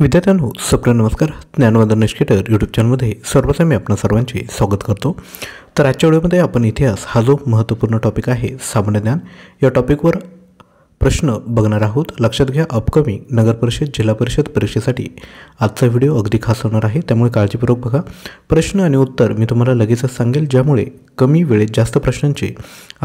विद्यार्थ्यांनो सप्र नमस्कार ज्ञानवादन निष्केटर यूट्यूब चॅनलमध्ये सर्वप्रथम मी आपणा सर्वांचे स्वागत करतो तर आजच्या वेळेमध्ये आपण इतिहास हा जो महत्त्वपूर्ण टॉपिक आहे सामान्य ज्ञान या टॉपिकवर प्रश्न बघणार आहोत लक्षात घ्या अपकमिंग परिषद जिल्हा परिषद परीक्षेसाठी आजचा व्हिडिओ अगदी खास होणार आहे त्यामुळे काळजीपूर्वक बघा प्रश्न आणि उत्तर मी तुम्हाला लगेचच सांगेल ज्यामुळे कमी वेळेत जास्त प्रश्नांची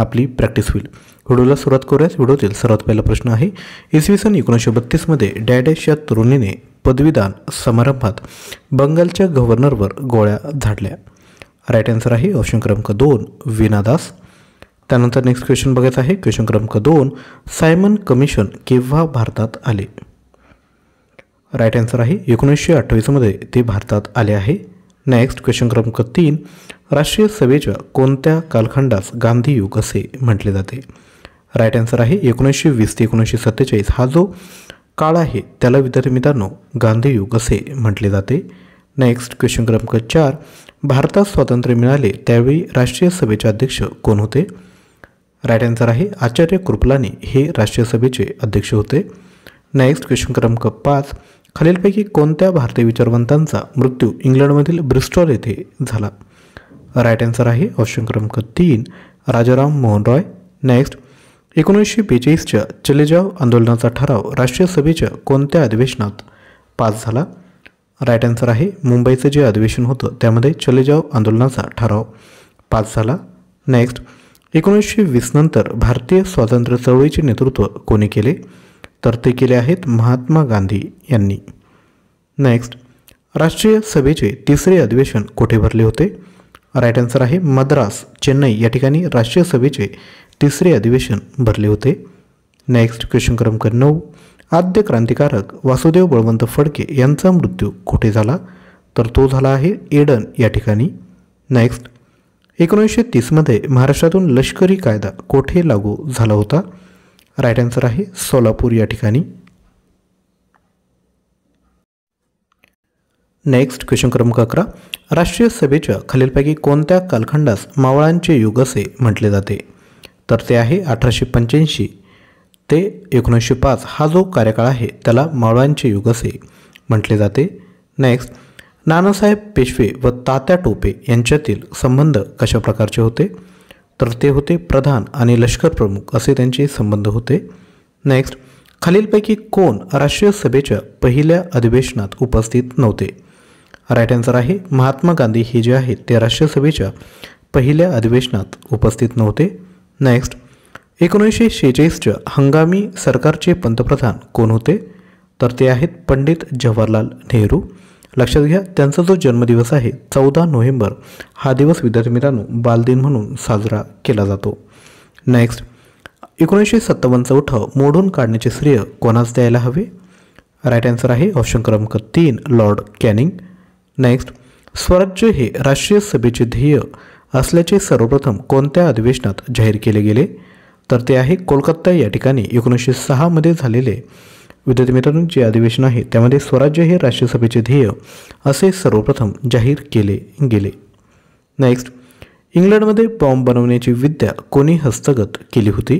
आपली प्रॅक्टिस होईल व्हिडिओला सुरुवात करूयाच व्हिडिओतील सर्वात पहिला प्रश्न आहे इसवी सन एकोणीसशे बत्तीसमध्ये डॅडॅश या तरुणीने पदवीदान समारंभात बंगालच्या गव्हर्नरवर गोळ्या झाडल्या राईट आन्सर आहे ऑप्शन क्रमांक दोन विनादास त्यानंतर नेक्स्ट क्वेश्चन बघायचा आहे क्वेश्चन क्रमांक दोन सायमन कमिशन केव्हा भारतात आले राईट आन्सर आहे एकोणीसशे अठ्ठावीसमध्ये ते भारतात आले आहे नेक्स्ट क्वेश्चन क्रमांक तीन राष्ट्रीय सभेच्या कोणत्या कालखंडास गांधी युग असे म्हटले जाते राईट आन्सर आहे एकोणीसशे वीस ते एकोणीसशे सत्तेचाळीस हा जो काळ आहे त्याला विद्यार्थी मित्रांनो गांधी युग असे म्हटले जाते नेक्स्ट क्वेश्चन क्रमांक चार भारतात स्वातंत्र्य मिळाले त्यावेळी राष्ट्रीय सभेचे अध्यक्ष कोण होते राईट आन्सर आहे आचार्य कृपलानी हे राष्ट्रीय सभेचे अध्यक्ष होते नेक्स्ट क्वेश्चन क्रमांक पाच खालीलपैकी कोणत्या भारतीय विचारवंतांचा मृत्यू इंग्लंडमधील ब्रिस्टॉल येथे झाला राईट आन्सर आहे ऑप्शन क्रमांक तीन राजाराम मोहन रॉय नेक्स्ट एकोणीसशे बेचाळीसच्या चलेजाव आंदोलनाचा ठराव राष्ट्रीय सभेच्या कोणत्या अधिवेशनात पास झाला राईट आन्सर आहे मुंबईचं जे अधिवेशन होतं त्यामध्ये चलेजाव आंदोलनाचा ठराव पास झाला नेक्स्ट एकोणीसशे वीस नंतर भारतीय स्वातंत्र्य चळवळीचे नेतृत्व कोणी केले तर ते केले आहेत महात्मा गांधी यांनी नेक्स्ट राष्ट्रीय सभेचे तिसरे अधिवेशन कुठे भरले होते राईट आन्सर आहे मद्रास चेन्नई या ठिकाणी राष्ट्रीय सभेचे तिसरे अधिवेशन भरले होते नेक्स्ट क्वेश्चन क्रमांक नऊ आद्य क्रांतिकारक वासुदेव बळवंत फडके यांचा मृत्यू कुठे झाला तर तो झाला आहे एडन या ठिकाणी नेक्स्ट एकोणीसशे तीसमध्ये महाराष्ट्रातून लष्करी कायदा कोठे लागू झाला होता राईट आन्सर आहे सोलापूर या ठिकाणी नेक्स्ट क्वेश्चन क्रमांक अकरा राष्ट्रीय सभेच्या खालीलपैकी कोणत्या कालखंडास मावळांचे युग असे म्हटले जाते तर ते आहे अठराशे पंच्याऐंशी ते एकोणीसशे पाच हा जो कार्यकाळ आहे त्याला मावळांचे युग असे म्हटले जाते नेक्स्ट नानासाहेब पेशवे व तात्या टोपे यांच्यातील संबंध कशा प्रकारचे होते तर ते होते प्रधान आणि लष्कर प्रमुख असे त्यांचे संबंध होते नेक्स्ट खालीलपैकी कोण राष्ट्रीय सभेच्या पहिल्या अधिवेशनात उपस्थित नव्हते राईट आन्सर आहे महात्मा गांधी हे जे आहेत ते राष्ट्रीय सभेच्या पहिल्या अधिवेशनात उपस्थित नव्हते नेक्स्ट एकोणीसशे शेहेचाळीसच्या हंगामी सरकारचे पंतप्रधान कोण होते तर ते आहेत पंडित जवाहरलाल नेहरू लक्षात घ्या त्यांचा जो जन्मदिवस आहे चौदा नोव्हेंबर हा दिवस विद्यार्थी मित्रांनो बालदिन म्हणून साजरा केला जातो नेक्स्ट एकोणीसशे सत्तावन्नचा उठाव मोडून काढण्याचे श्रेय कोणास द्यायला हवे राईट आन्सर आहे ऑप्शन क्रमांक तीन लॉर्ड कॅनिंग नेक्स्ट स्वराज्य हे राष्ट्रीय सभेचे ध्येय असल्याचे सर्वप्रथम कोणत्या अधिवेशनात जाहीर केले गेले तर ते आहे कोलकाता या ठिकाणी एकोणीसशे सहामध्ये झालेले विद्यार्थी मित्रांनो जे अधिवेशन आहे त्यामध्ये स्वराज्य हे राष्ट्रसभेचे ध्येय असे सर्वप्रथम जाहीर केले गेले नेक्स्ट इंग्लंडमध्ये बॉम्ब बनवण्याची विद्या कोणी हस्तगत केली होती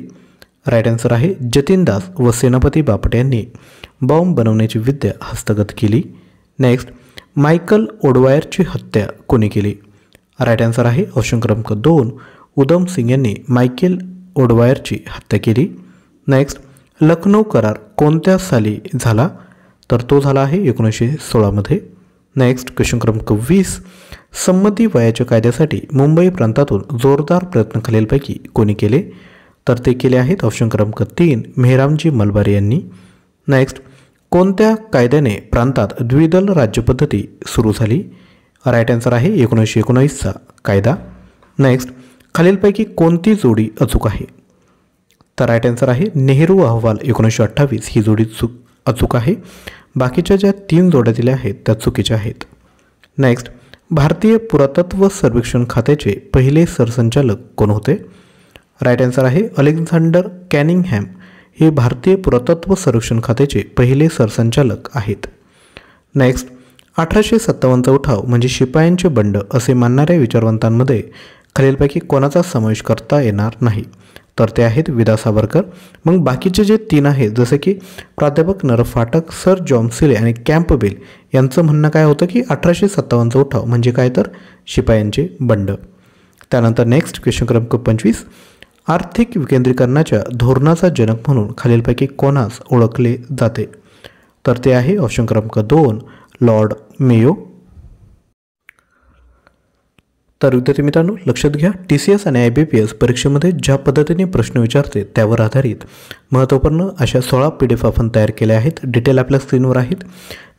राईट आन्सर आहे जतीन दास व सेनापती बापट यांनी बॉम्ब बनवण्याची विद्या हस्तगत केली नेक्स्ट मायकल ओडवायरची हत्या कोणी केली राईट आन्सर आहे ऑप्शन क्रमांक दोन उधम सिंग यांनी मायकेल ओडवायरची हत्या केली नेक्स्ट लखनौ करार कोणत्या साली झाला तर तो झाला आहे एकोणीसशे सोळामध्ये नेक्स्ट क्वेश्चन क्रमांक वीस संमती वयाच्या कायद्यासाठी मुंबई प्रांतातून जोरदार प्रयत्न खालीलपैकी कोणी केले तर ते केले आहेत ऑप्शन क्रमांक तीन मेहरामजी मलबारी यांनी नेक्स्ट कोणत्या कायद्याने प्रांतात द्विदल राज्यपद्धती सुरू झाली राईट आन्सर आहे एकोणीसशे एकोणावीसचा कायदा नेक्स्ट खालीलपैकी कोणती जोडी अचूक आहे तर राईट आन्सर आहे नेहरू अहवाल एकोणीसशे अठ्ठावीस ही जोडी चूक अचूक आहे बाकीच्या ज्या तीन जोड्या दिल्या आहेत त्या चुकीच्या आहेत नेक्स्ट भारतीय पुरातत्व सर्वेक्षण खात्याचे पहिले सरसंचालक कोण होते राईट आन्सर आहे अलेक्झांडर कॅनिंगहॅम हे भारतीय पुरातत्व सर्वेक्षण खात्याचे पहिले सरसंचालक आहेत नेक्स्ट अठराशे सत्तावन्नचा उठाव म्हणजे शिपायांचे बंड असे मानणाऱ्या विचारवंतांमध्ये खालीलपैकी कोणाचा समावेश करता येणार नाही तर ते आहेत विदा सावरकर मग बाकीचे जे तीन आहेत जसे की प्राध्यापक नर फाटक सर सिले आणि कॅम्पबेल यांचं म्हणणं काय होतं की अठराशे सत्तावन्नचा उठाव म्हणजे काय तर शिपायांचे बंड त्यानंतर नेक्स्ट क्वेश्चन क्रमांक पंचवीस आर्थिक विकेंद्रीकरणाच्या धोरणाचा जनक म्हणून खालीलपैकी कोणास ओळखले जाते तर ते आहे ऑप्शन क्रमांक दोन लॉर्ड मेयो तर विद्यार्थी मित्रांनो लक्षात घ्या टी सी एस आणि आय बी पी एस परीक्षेमध्ये ज्या पद्धतीने प्रश्न विचारते त्यावर आधारित महत्त्वपूर्ण अशा सोळा पी डी एफ आपण तयार केल्या आहेत डिटेल आपल्या स्क्रीनवर आहेत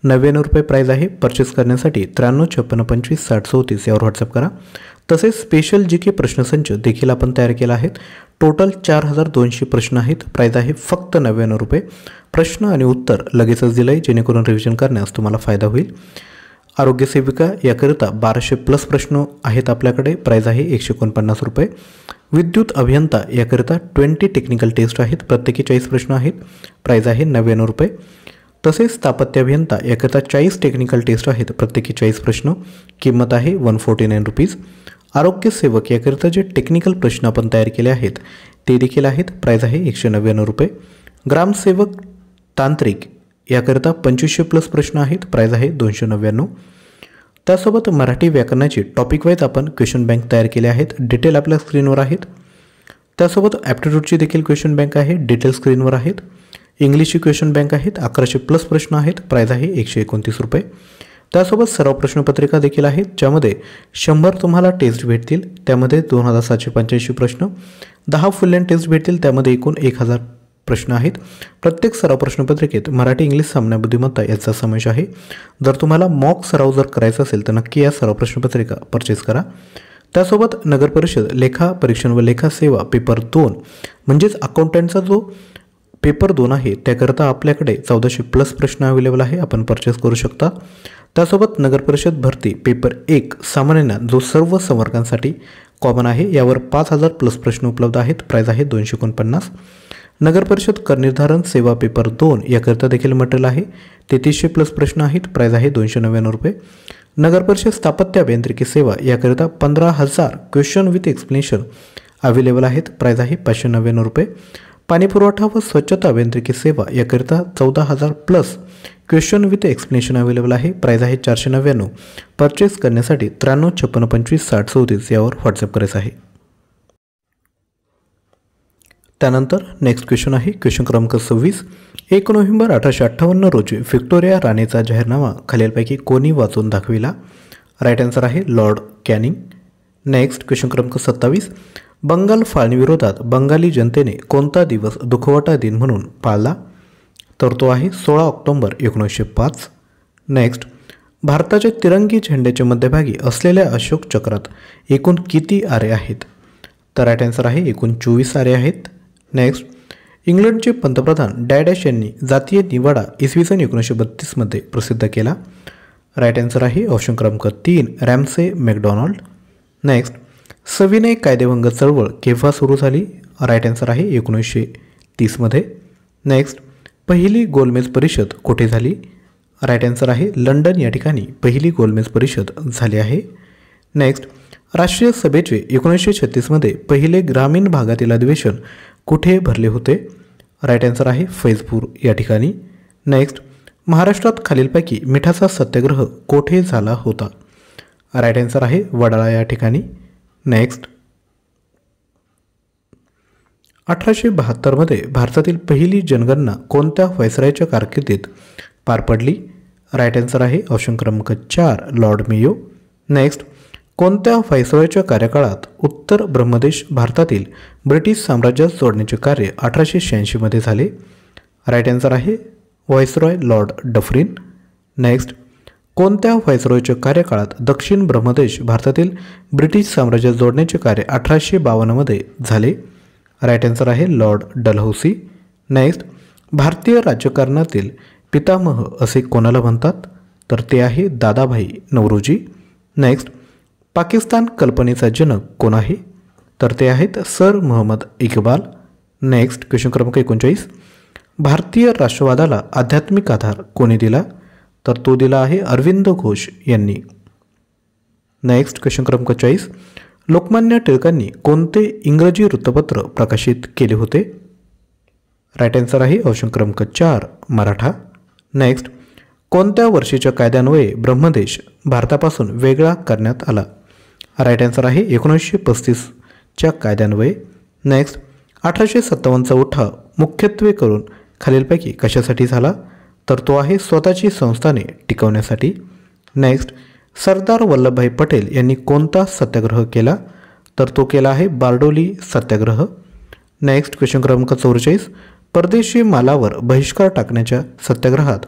नव्याण्णव रुपये प्राईज आहे परचेस करण्यासाठी त्र्याण्णव छप्पन्न पंचवीस साठ चौतीस यावर व्हॉट्सअप करा तसेच स्पेशल जी के प्रश्नसंच देखील आपण तयार केला आहे टोटल चार हजार दोनशे प्रश्न आहेत प्राईज आहे फक्त नव्याण्णव रुपये प्रश्न आणि उत्तर लगेचच दिलं आहे जेणेकरून रिव्हिजन करण्यास तुम्हाला फायदा होईल आरोग्यसेविका याकरिता बाराशे प्लस प्रश्न आहेत आपल्याकडे प्राईज आहे एकशे एकोणपन्नास रुपये विद्युत अभियंता याकरिता ट्वेंटी टेक्निकल टेस्ट आहेत प्रत्येकी चाळीस प्रश्न आहेत प्राईज आहे नव्याण्णव रुपये तसेच स्थापत्य अभियंता याकरिता चाळीस टेक्निकल टेस्ट आहेत प्रत्येकी चाळीस प्रश्न किंमत आहे वन फोर्टी नाईन रुपीज आरोग्यसेवक याकरिता जे टेक्निकल प्रश्न आपण तयार केले आहेत ते देखील आहेत प्राईज आहे एकशे नव्याण्णव रुपये ग्रामसेवक तांत्रिक याकरिता पंचवीसशे प्लस प्रश्न आहेत प्राईज आहे दोनशे नव्याण्णव त्यासोबत मराठी व्याकरणाचे टॉपिक वाईज आपण क्वेश्चन बँक तयार केले आहेत डिटेल आपल्या स्क्रीनवर आहेत त्यासोबत ॲप्टिट्यूडची देखील क्वेश्चन बँक आहे डिटेल स्क्रीनवर आहेत इंग्लिशची क्वेश्चन बँक आहेत अकराशे प्लस प्रश्न आहेत प्राईज आहे एकशे एकोणतीस रुपये त्यासोबत सर्व प्रश्नपत्रिका देखील आहेत ज्यामध्ये शंभर तुम्हाला टेस्ट भेटतील त्यामध्ये दोन हजार सातशे पंच्याऐंशी प्रश्न दहा फुल टेस्ट भेटतील त्यामध्ये एकूण एक हजार प्रश्न आहेत प्रत्येक सराव प्रश्नपत्रिकेत मराठी इंग्लिश सामन्या बुद्धिमत्ता याचा समावेश आहे जर तुम्हाला मॉक सराव जर करायचा असेल तर नक्की या सराव प्रश्नपत्रिका परचेस करा त्यासोबत नगरपरिषद लेखा परीक्षण व लेखा सेवा पेपर दोन म्हणजेच अकाउंटंटचा जो पेपर दोन आहे त्याकरता आपल्याकडे चौदाशे प्लस प्रश्न अवेलेबल आहे आपण परचेस करू शकता त्यासोबत नगरपरिषद भरती पेपर एक सामान्यांना जो सर्व संवर्गांसाठी कॉमन आहे यावर पाच हजार प्लस प्रश्न उपलब्ध आहेत प्राईज आहे दोनशे एकोणपन्नास नगरपरिषद करनिर्धारण सेवा पेपर दोन याकरिता देखील मटेरियल आहे तेतीसशे प्लस प्रश्न आहेत प्राईज आहे दोनशे नव्याण्णव रुपये नगरपरिषद स्थापत्य अभियांत्रिकी सेवा याकरिता पंधरा हजार क्वेश्चन विथ एक्सप्लेनेशन अवेलेबल आहेत प्राईज आहे पाचशे नव्याण्णव रुपये पाणीपुरवठा व स्वच्छता अभियांत्रिकी सेवा याकरिता चौदा हजार plus question with explanation available आहे प्राईज आहे चारशे नव्याण्णव परचेस करण्यासाठी त्र्याण्णव छप्पन्न पंचवीस साठ चौतीस यावर व्हॉट्सअप करायचं आहे त्यानंतर नेक्स्ट क्वेश्चन आहे क्वेश्चन क्रमांक सव्वीस एक नोव्हेंबर अठराशे अठ्ठावन्न रोजी व्हिक्टोरिया राणीचा जाहीरनामा खालीलपैकी कोणी वाचून दाखविला राईट आन्सर आहे लॉर्ड कॅनिंग नेक्स्ट क्वेश्चन क्रमांक सत्तावीस बंगाल फाळणीविरोधात बंगाली जनतेने कोणता दिवस दुखवटा दिन म्हणून पाळला तर तो आहे सोळा ऑक्टोंबर एकोणीसशे पाच नेक्स्ट भारताच्या तिरंगी झेंड्याचे मध्यभागी असलेल्या अशोक चक्रात एकूण किती आरे आहेत तर राईट आन्सर आहे एकूण चोवीस आरे आहेत नेक्स्ट इंग्लंडचे पंतप्रधान डॅडॅश यांनी जातीय निवाडा इसवी सन एकोणीसशे बत्तीसमध्ये प्रसिद्ध केला राईट आन्सर आहे ऑप्शन क्रमांक तीन रॅमसे मॅकडॉनाल्ड नेक्स्ट सविनय कायदेभंग चळवळ केव्हा सुरू झाली राईट आन्सर आहे एकोणीसशे तीसमध्ये नेक्स्ट पहिली गोलमेज परिषद कुठे झाली राईट आन्सर आहे लंडन या ठिकाणी पहिली गोलमेज परिषद झाली आहे नेक्स्ट राष्ट्रीय सभेचे एकोणीसशे छत्तीसमध्ये पहिले ग्रामीण भागातील अधिवेशन कुठे भरले होते राईट आन्सर आहे फैजपूर या ठिकाणी नेक्स्ट महाराष्ट्रात खालीलपैकी मिठाचा सत्याग्रह कोठे झाला होता राईट आन्सर आहे वडाळा या ठिकाणी नेक्स्ट अठराशे बहात्तरमध्ये भारतातील पहिली जनगणना कोणत्या व्हायसरायच्या कारकिर्दीत पार पडली राईट आन्सर आहे ऑप्शन चार लॉर्ड मेयो नेक्स्ट कोणत्या फायसराच्या कार्यकाळात उत्तर ब्रह्मदेश भारतातील ब्रिटिश साम्राज्यात जोडण्याचे कार्य अठराशे शहाऐंशीमध्ये झाले राईट आन्सर आहे व्हायसरॉय लॉर्ड डफरिन नेक्स्ट कोणत्या व्हायसरॉयच्या कार्यकाळात दक्षिण ब्रह्मदेश भारतातील ब्रिटिश साम्राज्यात जोडण्याचे कार्य अठराशे बावन्नमध्ये झाले राईट आन्सर आहे लॉर्ड डलहौसी नेक्स्ट भारतीय राजकारणातील पितामह असे कोणाला म्हणतात तर ते आहे दादाभाई नवरोजी नेक्स्ट पाकिस्तान कल्पनेचा जनक कोण आहे तर ते आहेत sir Mohammad Iqbal next question क्रमांक एकोणचाळीस भारतीय राष्ट्रवादाला आध्यात्मिक आधार कोणी दिला तर तो दिला आहे अरविंद घोष यांनी नेक्स्ट क्वेश्चन क्रमांक चाळीस लोकमान्य टिळकांनी कोणते इंग्रजी वृत्तपत्र प्रकाशित केले होते राईट आन्सर आहे ऑप्शन क्रमांक चार मराठा नेक्स्ट कोणत्या वर्षीच्या कायद्यान्वये ब्रह्मदेश भारतापासून वेगळा करण्यात आला राईट आन्सर आहे एकोणीसशे पस्तीसच्या कायद्यान्वये नेक्स्ट अठराशे सत्तावन्नचा उठाव मुख्यत्वे करून खालीलपैकी कशासाठी झाला तर तो आहे स्वतःची संस्थाने टिकवण्यासाठी नेक्स्ट सरदार वल्लभभाई पटेल यांनी कोणता सत्याग्रह केला तर तो केला आहे बारडोली सत्याग्रह नेक्स्ट क्वेश्चन क्रमांक चौवेचाळीस परदेशी मालावर बहिष्कार टाकण्याच्या सत्याग्रहात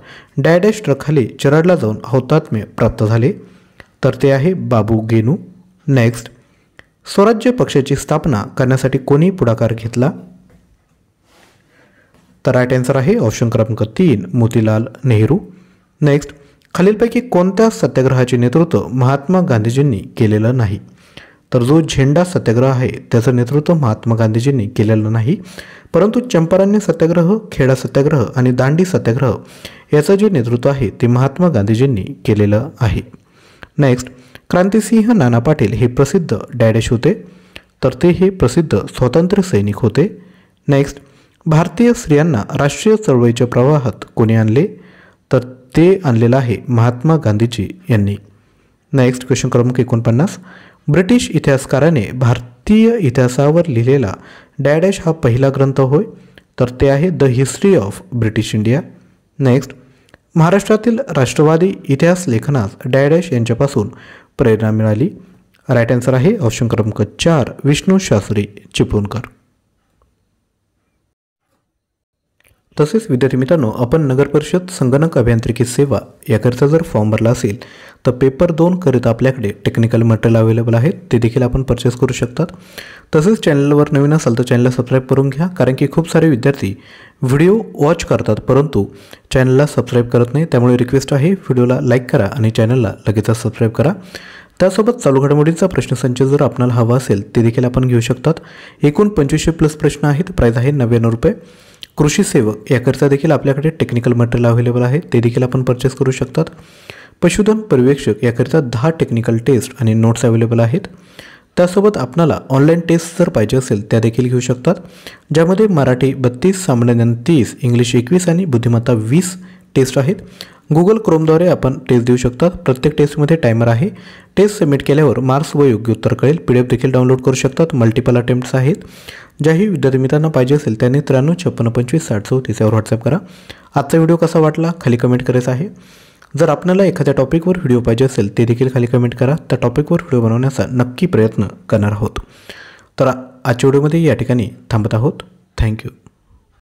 डॅडॅश ट्रकखाली चरडला जाऊन हौतात्म्य प्राप्त झाले तर ते आहे बाबू गेनू नेक्स्ट स्वराज्य पक्षाची स्थापना करण्यासाठी कोणी पुढाकार घेतला तर राईट आन्सर आहे ऑप्शन क्रमांक तीन मोतीलाल नेहरू नेक्स्ट खालीलपैकी कोणत्या सत्याग्रहाचे नेतृत्व महात्मा गांधीजींनी केलेलं नाही तर जो झेंडा सत्याग्रह आहे त्याचं नेतृत्व महात्मा गांधीजींनी केलेलं नाही परंतु चंपारण्य सत्याग्रह खेडा सत्याग्रह आणि दांडी सत्याग्रह याचं जे नेतृत्व आहे ते महात्मा गांधीजींनी केलेलं आहे नेक्स्ट क्रांतिसिंह नाना पाटील हे प्रसिद्ध डॅडेश होते तर ते हे प्रसिद्ध स्वतंत्र सैनिक होते नेक्स्ट भारतीय स्त्रियांना राष्ट्रीय चळवळीच्या प्रवाहात कोणी आणले तर ते आणलेलं आहे महात्मा गांधीजी यांनी नेक्स्ट क्वेश्चन क्रमांक एकोणपन्नास ब्रिटिश इतिहासकाराने भारतीय इतिहासावर लिहिलेला डॅडॅश हा पहिला ग्रंथ होय तर ते आहे the history of British India next महाराष्ट्रातील राष्ट्रवादी इतिहास लेखनास डॅडॅश यांच्यापासून प्रेरणा मिळाली राईट आन्सर आहे ऑप्शन क्रमांक चार विष्णू शास्त्री चिपळूणकर तसेच विद्यार्थी मित्रांनो आपण नगरपरिषद संगणक अभियांत्रिकी सेवा याकरता जर फॉर्म भरला असेल तर पेपर दोन करीत आपल्याकडे टेक्निकल मटेरियल अवेलेबल आहेत ते देखील आपण परचेस करू शकतात तसेच चॅनलवर नवीन असाल तर चॅनलला सबस्क्राईब करून घ्या कारण की खूप सारे विद्यार्थी व्हिडिओ वॉच करतात परंतु चॅनलला सबस्क्राईब करत नाही त्यामुळे रिक्वेस्ट आहे व्हिडिओला लाईक करा आणि चॅनलला लगेचच सबस्क्राईब करा त्यासोबत चालू घडामोडींचा प्रश्नसंच जर आपणाला हवा असेल ते देखील आपण घेऊ शकतात एकूण पंचवीसशे प्लस प्रश्न आहेत प्राईज आहे नव्याण्णव रुपये कृषी सेवक याकरिता देखील आपल्याकडे टेक्निकल मटेरियल अवेलेबल आहे ते देखील आपण परचेस करू शकतात पशुधन पर्यवेक्षक याकरता दहा टेक्निकल टेस्ट आणि नोट्स अवेलेबल आहेत त्यासोबत आपणाला ऑनलाईन टेस्ट जर पाहिजे असेल त्या देखील घेऊ शकतात ज्यामध्ये मराठी बत्तीस सामान्यज्ञान तीस इंग्लिश एकवीस आणि बुद्धिमत्ता वीस टेस्ट आहेत गुगल क्रोमद्वारे आपण टेस्ट देऊ शकता प्रत्येक टेस्टमध्ये टायमर आहे टेस्ट सबमिट केल्यावर मार्क्स व योग्य उत्तर कळेल पी डी एफ देखील डाउनलोड करू शकतात मल्टिपल अटेम्प्ट्स आहेत ज्याही विद्यार्थी मित्रांना पाहिजे असेल त्यांनी त्र्याण्णव छप्पन्न पंचवीस साठ चौ तिसऱ्यावर व्हॉट्सअप करा आजचा व्हिडिओ कसा वाटला खाली कमेंट करायचा आहे जर आपल्याला एखाद्या टॉपिकवर व्हिडिओ पाहिजे असेल ते देखील खाली कमेंट करा त्या टॉपिकवर व्हिडिओ बनवण्याचा नक्की प्रयत्न करणार आहोत तर आजच्या व्हिडिओमध्ये या ठिकाणी थांबत आहोत थँक्यू